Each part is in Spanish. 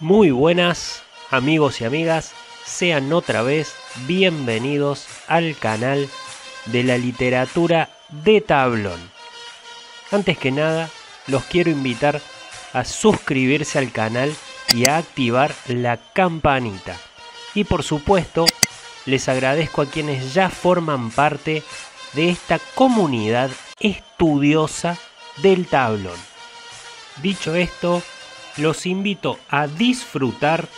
Muy buenas amigos y amigas, sean otra vez bienvenidos al canal de la literatura de tablón. Antes que nada, los quiero invitar a suscribirse al canal y a activar la campanita. Y por supuesto, les agradezco a quienes ya forman parte de esta comunidad estudiosa del tablón. Dicho esto, los invito a disfrutar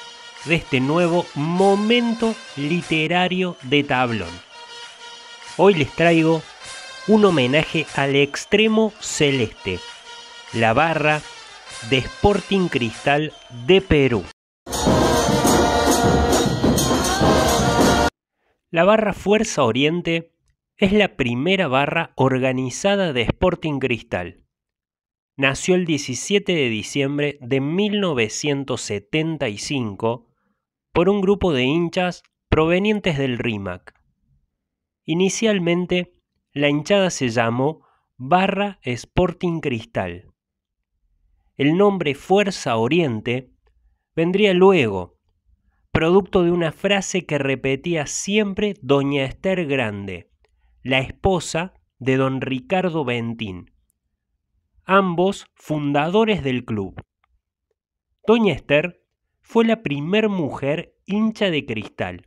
de este nuevo momento literario de tablón. Hoy les traigo un homenaje al extremo celeste, la barra de Sporting Cristal de Perú. La barra Fuerza Oriente es la primera barra organizada de Sporting Cristal nació el 17 de diciembre de 1975 por un grupo de hinchas provenientes del RIMAC. Inicialmente, la hinchada se llamó Barra Sporting Cristal. El nombre Fuerza Oriente vendría luego, producto de una frase que repetía siempre doña Esther Grande, la esposa de don Ricardo Bentín ambos fundadores del club. Doña Esther fue la primer mujer hincha de cristal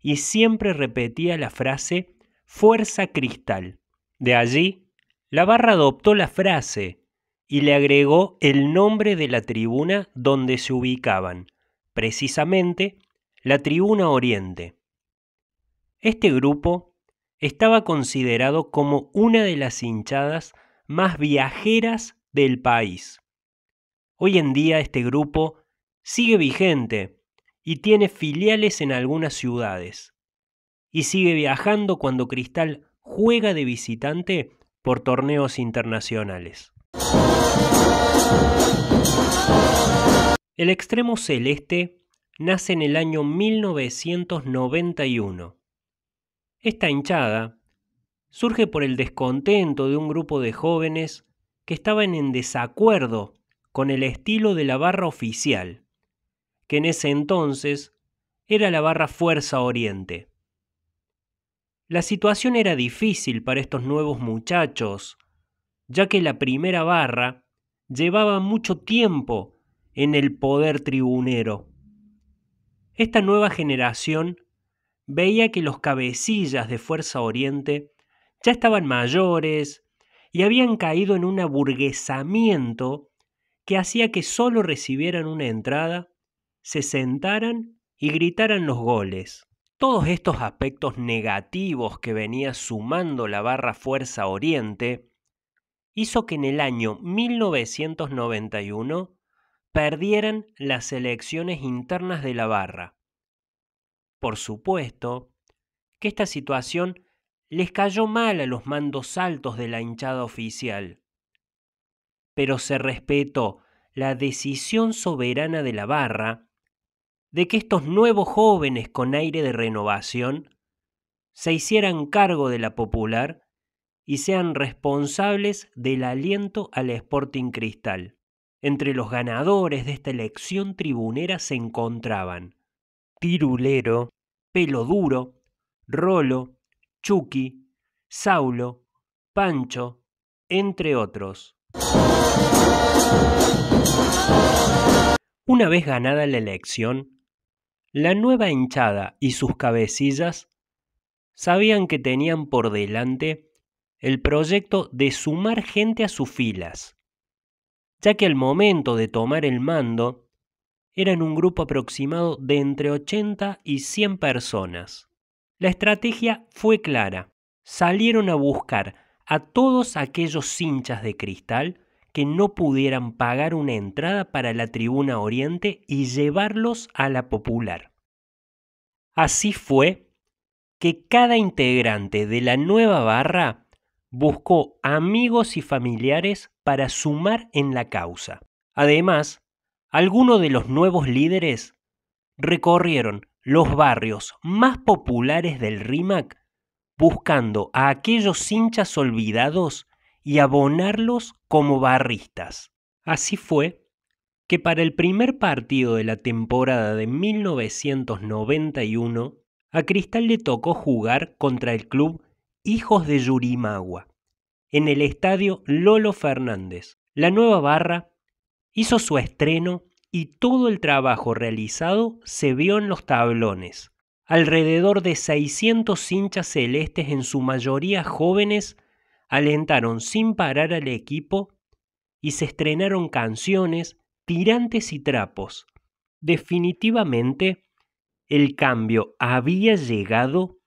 y siempre repetía la frase fuerza cristal. De allí, la barra adoptó la frase y le agregó el nombre de la tribuna donde se ubicaban, precisamente la tribuna oriente. Este grupo estaba considerado como una de las hinchadas más viajeras del país. Hoy en día este grupo sigue vigente y tiene filiales en algunas ciudades. Y sigue viajando cuando Cristal juega de visitante por torneos internacionales. El extremo celeste nace en el año 1991. Esta hinchada, surge por el descontento de un grupo de jóvenes que estaban en desacuerdo con el estilo de la barra oficial, que en ese entonces era la barra Fuerza Oriente. La situación era difícil para estos nuevos muchachos, ya que la primera barra llevaba mucho tiempo en el poder tribunero. Esta nueva generación veía que los cabecillas de Fuerza Oriente ya estaban mayores y habían caído en un aburguesamiento que hacía que solo recibieran una entrada, se sentaran y gritaran los goles. Todos estos aspectos negativos que venía sumando la barra Fuerza Oriente hizo que en el año 1991 perdieran las elecciones internas de la barra. Por supuesto que esta situación les cayó mal a los mandos altos de la hinchada oficial. Pero se respetó la decisión soberana de la barra de que estos nuevos jóvenes con aire de renovación se hicieran cargo de la popular y sean responsables del aliento al Sporting Cristal. Entre los ganadores de esta elección tribunera se encontraban Tirulero, Pelo Duro, Rolo, Chucky, Saulo, Pancho, entre otros. Una vez ganada la elección, la nueva hinchada y sus cabecillas sabían que tenían por delante el proyecto de sumar gente a sus filas, ya que al momento de tomar el mando eran un grupo aproximado de entre 80 y 100 personas. La estrategia fue clara. Salieron a buscar a todos aquellos hinchas de cristal que no pudieran pagar una entrada para la tribuna oriente y llevarlos a la popular. Así fue que cada integrante de la nueva barra buscó amigos y familiares para sumar en la causa. Además, algunos de los nuevos líderes recorrieron los barrios más populares del RIMAC buscando a aquellos hinchas olvidados y abonarlos como barristas. Así fue que para el primer partido de la temporada de 1991 a Cristal le tocó jugar contra el club Hijos de Yurimagua en el estadio Lolo Fernández. La nueva barra hizo su estreno y todo el trabajo realizado se vio en los tablones. Alrededor de 600 hinchas celestes, en su mayoría jóvenes, alentaron sin parar al equipo y se estrenaron canciones, tirantes y trapos. Definitivamente, el cambio había llegado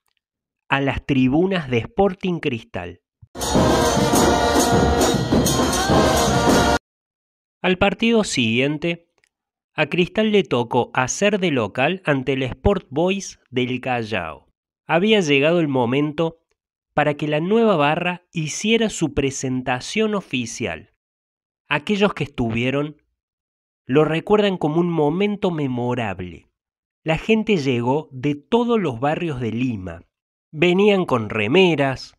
a las tribunas de Sporting Cristal. Al partido siguiente, a Cristal le tocó hacer de local ante el Sport Boys del Callao. Había llegado el momento para que la nueva barra hiciera su presentación oficial. Aquellos que estuvieron lo recuerdan como un momento memorable. La gente llegó de todos los barrios de Lima. Venían con remeras,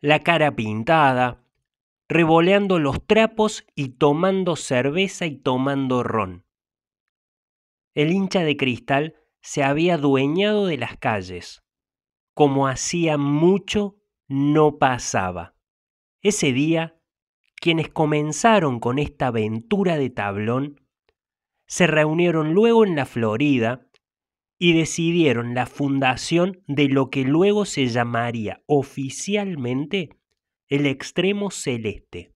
la cara pintada, revoleando los trapos y tomando cerveza y tomando ron el hincha de cristal se había dueñado de las calles. Como hacía mucho, no pasaba. Ese día, quienes comenzaron con esta aventura de tablón, se reunieron luego en la Florida y decidieron la fundación de lo que luego se llamaría oficialmente el Extremo Celeste.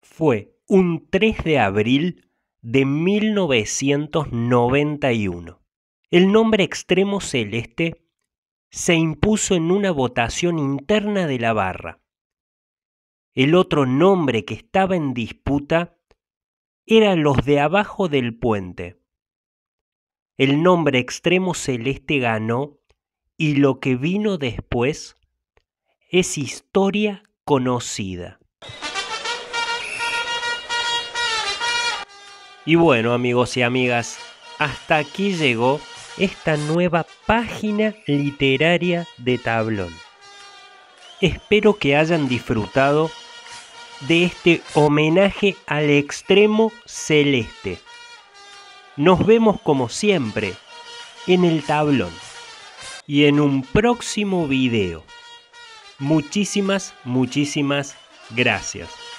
Fue un 3 de abril de 1991. El nombre Extremo Celeste se impuso en una votación interna de la barra. El otro nombre que estaba en disputa era los de abajo del puente. El nombre Extremo Celeste ganó y lo que vino después es historia conocida. Y bueno amigos y amigas, hasta aquí llegó esta nueva página literaria de tablón. Espero que hayan disfrutado de este homenaje al extremo celeste. Nos vemos como siempre en el tablón y en un próximo video. Muchísimas, muchísimas gracias.